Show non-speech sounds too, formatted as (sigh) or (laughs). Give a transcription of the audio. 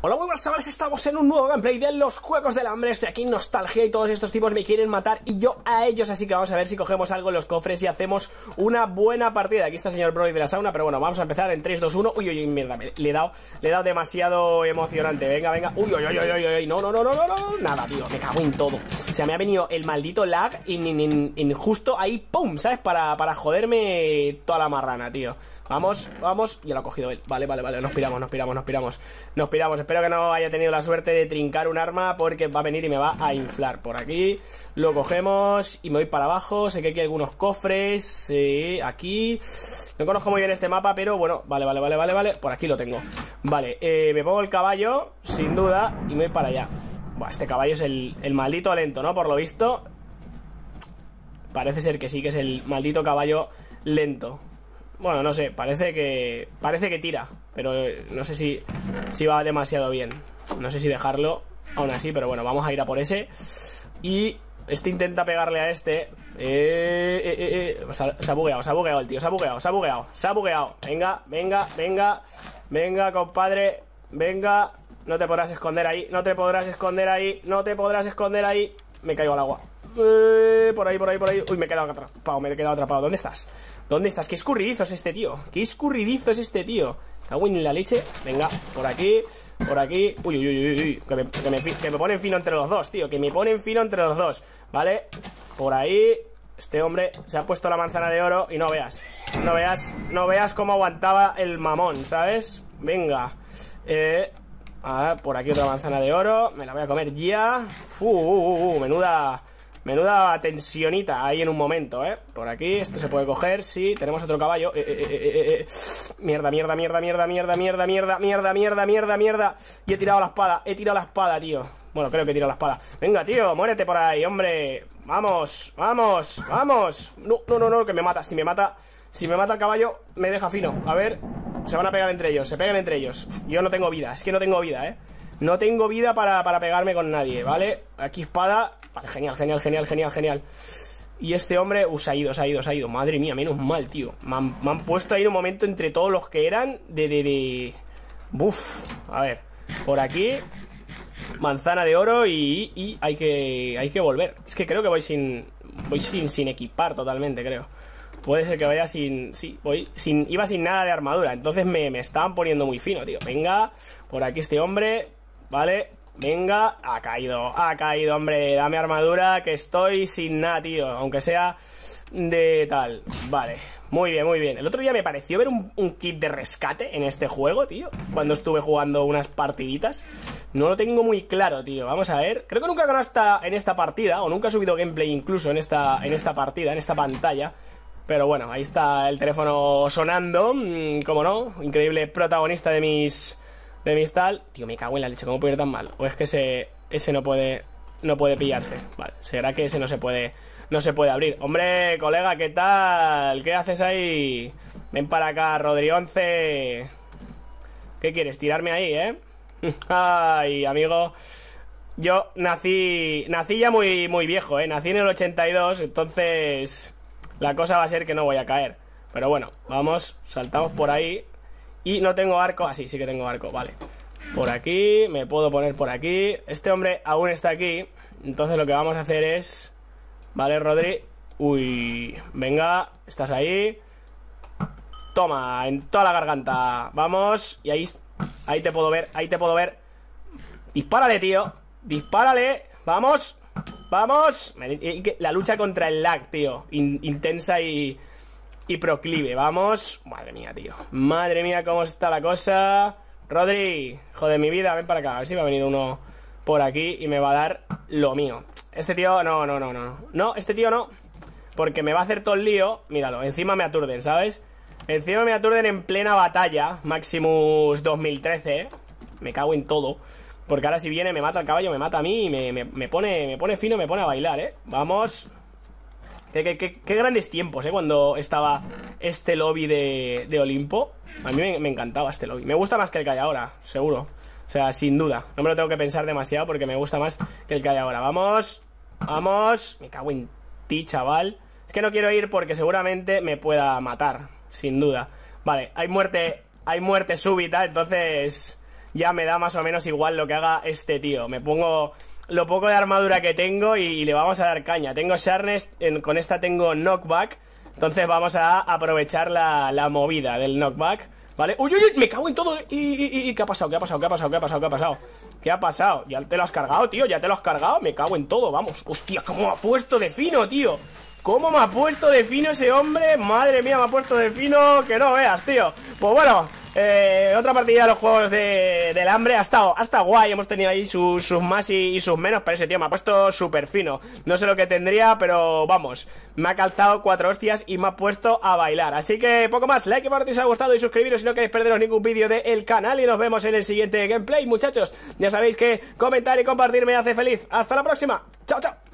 Hola muy buenas chavales, estamos en un nuevo gameplay de los Juegos del Hambre Estoy aquí en Nostalgia y todos estos tipos me quieren matar Y yo a ellos, así que vamos a ver si cogemos algo en los cofres Y hacemos una buena partida Aquí está el señor Broly de la sauna, pero bueno, vamos a empezar en 3, 2, 1 Uy, uy, uy, mierda, le, he dado, demasiado emocionante Venga, venga, uy, uy, uy, uy, uy, No, no, no, no, no, no, nada, tío, me cago en todo O sea, me ha venido el maldito lag y justo ahí, pum, ¿sabes? Para, para joderme toda la marrana, tío Vamos, vamos. Ya lo ha cogido él. Vale, vale, vale. Nos piramos, nos piramos, nos piramos. Nos piramos. Espero que no haya tenido la suerte de trincar un arma porque va a venir y me va a inflar. Por aquí lo cogemos y me voy para abajo. Sé que aquí hay algunos cofres. Sí, aquí. No conozco muy bien este mapa, pero bueno. Vale, vale, vale, vale, vale. Por aquí lo tengo. Vale, eh, me pongo el caballo, sin duda, y me voy para allá. este caballo es el, el maldito lento, ¿no? Por lo visto. Parece ser que sí, que es el maldito caballo lento. Bueno, no sé, parece que. Parece que tira. Pero eh, no sé si, si va demasiado bien. No sé si dejarlo. Aún así, pero bueno, vamos a ir a por ese. Y este intenta pegarle a este. Eh, eh, pues se, ha, bugueado, se ha bugueado el tío, se ha bugueado, se ha bugueado, se ha bugueado. Venga, venga, venga. Venga, compadre. Venga. No te podrás esconder ahí, no te podrás esconder ahí, no te podrás esconder ahí. Me caigo al agua. Eh, por ahí, por ahí, por ahí. Uy, me he quedado atrapado, me he quedado atrapado. ¿Dónde estás? ¿Dónde estás? Qué escurridizo es este tío. Qué escurridizo es este tío. Cago en la leche. Venga, por aquí, por aquí. Uy, uy, uy, uy, Que me, ponen fino entre los dos, tío. Que me ponen fino entre los dos. ¿Vale? Por ahí. Este hombre se ha puesto la manzana de oro y no veas. No veas, no veas cómo aguantaba el mamón, ¿sabes? Venga. Eh, a ah, ver, por aquí otra manzana de oro. Me la voy a comer ya. Uh, uh, uh, menuda. Menuda tensionita ahí en un momento, ¿eh? Por aquí, esto se puede coger, sí. Tenemos otro caballo. Eh, eh, eh, mierda, mierda, mierda, mierda, mierda, mierda, mierda, mierda, mierda, mierda, mierda. Y he tirado la espada, he tirado la espada, tío. Bueno, creo que he tirado la espada. Venga, tío, muérete por ahí, hombre. Vamos, vamos, vamos. No, no, no, no, que me mata. Si me mata, si me mata el caballo, me deja fino. A ver, se van a pegar entre ellos, se pegan entre ellos. Yo no tengo vida, es que no tengo vida, ¿eh? No tengo vida para, para pegarme con nadie, ¿vale? Aquí espada Vale, genial, genial, genial, genial, genial. Y este hombre, uh, se ha ido, se ha ido, se ha ido. Madre mía, menos mal, tío. Me han, puesto ahí un momento entre todos los que eran de, de, de... Buf. A ver, por aquí... Manzana de oro y, y hay, que, hay que volver. Es que creo que voy sin... Voy sin, sin equipar totalmente, creo. Puede ser que vaya sin... Sí, voy sin... Iba sin nada de armadura. Entonces me, me estaban poniendo muy fino, tío. Venga, por aquí este hombre. Vale, Venga, ha caído, ha caído, hombre. Dame armadura, que estoy sin nada, tío. Aunque sea de tal. Vale, muy bien, muy bien. El otro día me pareció ver un, kit de rescate en este juego, tío. Cuando estuve jugando unas partiditas. No lo tengo muy claro, tío. Vamos a ver. Creo que nunca he ganado en esta partida. O nunca he subido gameplay incluso en esta, en esta partida, en esta pantalla. Pero bueno, ahí está el teléfono sonando. Mm, como no, increíble protagonista de mis de Tío, me cago en la leche, ¿cómo puede ir tan mal? O es que ese, ese no puede. No puede pillarse. Vale. ¿Será que ese no se puede. No se puede abrir. Hombre, colega, ¿qué tal? ¿Qué haces ahí? Ven para acá, Rodri 11. ¿Qué quieres? Tirarme ahí, ¿eh? (laughs) Ay, amigo. Yo nací. Nací ya muy, muy viejo, ¿eh? Nací en el 82, entonces. La cosa va a ser que no voy a caer. Pero bueno, vamos, saltamos por ahí. Y no tengo arco, así ah, sí que tengo arco, vale Por aquí, me puedo poner por aquí Este hombre aún está aquí Entonces lo que vamos a hacer es Vale, Rodri Uy, venga, estás ahí Toma, en toda la garganta Vamos, y ahí Ahí te puedo ver, ahí te puedo ver Dispárale, tío Dispárale, vamos Vamos La lucha contra el lag, tío Intensa y y proclive. Vamos. Madre mía, tío. Madre mía, cómo está la cosa. Rodri, joder, mi vida, ven para acá. A ver si va a venir uno por aquí y me va a dar lo mío. Este tío, no, no, no, no. No, este tío no. Porque me va a hacer todo el lío. Míralo, encima me aturden, ¿sabes? Encima me aturden en plena batalla. Maximus 2013. ¿eh? Me cago en todo. Porque ahora si viene me mata al caballo, me mata a mí y me, me pone, me pone fino, me pone a bailar, ¿eh? Vamos. Qué, grandes tiempos, ¿eh? Cuando estaba este lobby de, Olimpo. A mí me, encantaba este lobby. Me gusta más que el que hay ahora, seguro. O sea, sin duda. No me lo tengo que pensar demasiado porque me gusta más que el que hay ahora. Vamos, vamos. Me cago en ti, chaval. Es que no quiero ir porque seguramente me pueda matar, sin duda. Vale, hay muerte, hay muerte súbita, entonces ya me da más o menos igual lo que haga este tío. Me pongo lo poco de armadura que tengo y, le vamos a dar caña. Tengo Sharness, con esta tengo Knockback, entonces vamos a aprovechar la, movida del Knockback. ¿Vale? ¡Uy, uy, uy! ¡Me cago en todo! ¿Y, qué ha pasado? ¿Qué ha pasado? ¿Qué ha pasado? ¿Qué ha pasado? ¿Qué ha pasado? ¿Qué ha pasado? Ya te lo has cargado, tío. Ya te lo has cargado. Me cago en todo. Vamos. Hostia, cómo me ha puesto de fino, tío. ¿Cómo me ha puesto de fino ese hombre? Madre mía, me ha puesto de fino. Que no veas, tío. Pues bueno, eh, otra partida de los juegos de, del hambre. Ha estado, ha estado guay. Hemos tenido ahí sus, más y, sus menos. Pero ese tío me ha puesto súper fino. No sé lo que tendría, pero vamos. Me ha calzado cuatro hostias y me ha puesto a bailar. Así que poco más. Like y si os ha gustado. Y suscribiros si no queréis perderos ningún vídeo del canal. Y nos vemos en el siguiente gameplay, muchachos. Ya sabéis que comentar y compartir me hace feliz. Hasta la próxima. Chao, chao.